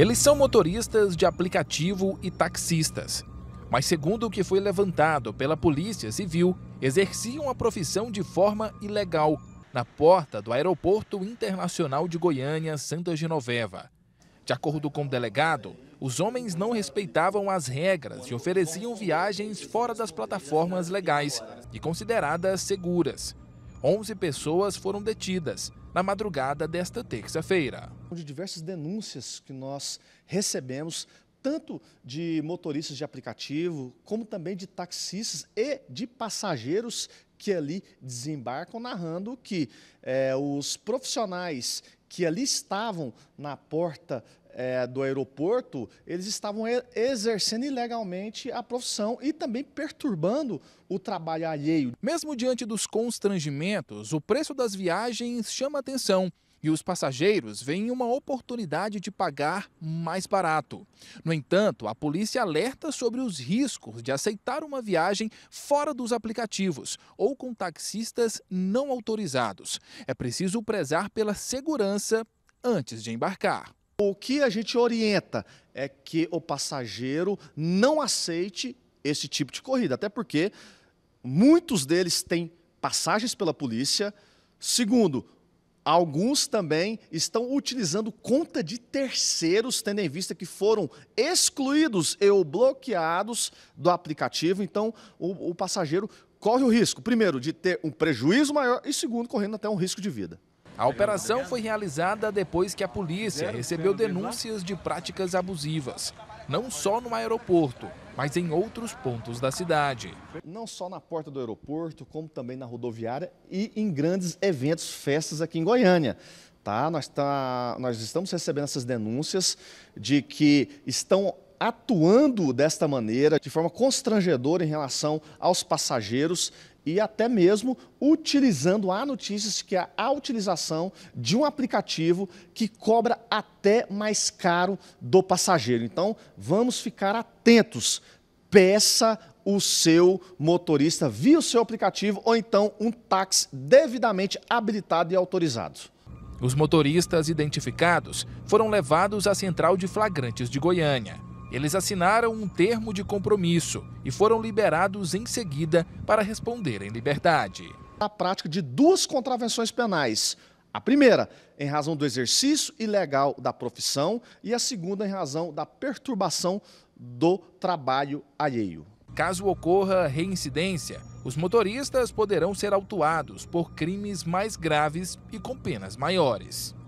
Eles são motoristas de aplicativo e taxistas, mas, segundo o que foi levantado pela Polícia Civil, exerciam a profissão de forma ilegal na porta do Aeroporto Internacional de Goiânia, Santa Genoveva. De acordo com o delegado, os homens não respeitavam as regras e ofereciam viagens fora das plataformas legais e consideradas seguras. 11 pessoas foram detidas na madrugada desta terça-feira. De diversas denúncias que nós recebemos, tanto de motoristas de aplicativo, como também de taxistas e de passageiros que ali desembarcam, narrando que é, os profissionais que ali estavam na porta é, do aeroporto, eles estavam exercendo ilegalmente a profissão e também perturbando o trabalho alheio. Mesmo diante dos constrangimentos, o preço das viagens chama atenção e os passageiros veem uma oportunidade de pagar mais barato. No entanto, a polícia alerta sobre os riscos de aceitar uma viagem fora dos aplicativos ou com taxistas não autorizados. É preciso prezar pela segurança antes de embarcar. O que a gente orienta é que o passageiro não aceite esse tipo de corrida, até porque muitos deles têm passagens pela polícia. Segundo, Alguns também estão utilizando conta de terceiros, tendo em vista que foram excluídos ou bloqueados do aplicativo. Então, o, o passageiro corre o risco, primeiro, de ter um prejuízo maior e, segundo, correndo até um risco de vida. A operação foi realizada depois que a polícia recebeu denúncias de práticas abusivas não só no aeroporto, mas em outros pontos da cidade. Não só na porta do aeroporto, como também na rodoviária e em grandes eventos, festas aqui em Goiânia. Tá? Nós, tá, nós estamos recebendo essas denúncias de que estão atuando desta maneira, de forma constrangedora em relação aos passageiros e até mesmo utilizando, há notícias que há a utilização de um aplicativo que cobra até mais caro do passageiro. Então, vamos ficar atentos. Peça o seu motorista via o seu aplicativo ou então um táxi devidamente habilitado e autorizado. Os motoristas identificados foram levados à Central de Flagrantes de Goiânia. Eles assinaram um termo de compromisso e foram liberados em seguida para responder em liberdade. A prática de duas contravenções penais. A primeira, em razão do exercício ilegal da profissão, e a segunda, em razão da perturbação do trabalho alheio. Caso ocorra reincidência, os motoristas poderão ser autuados por crimes mais graves e com penas maiores.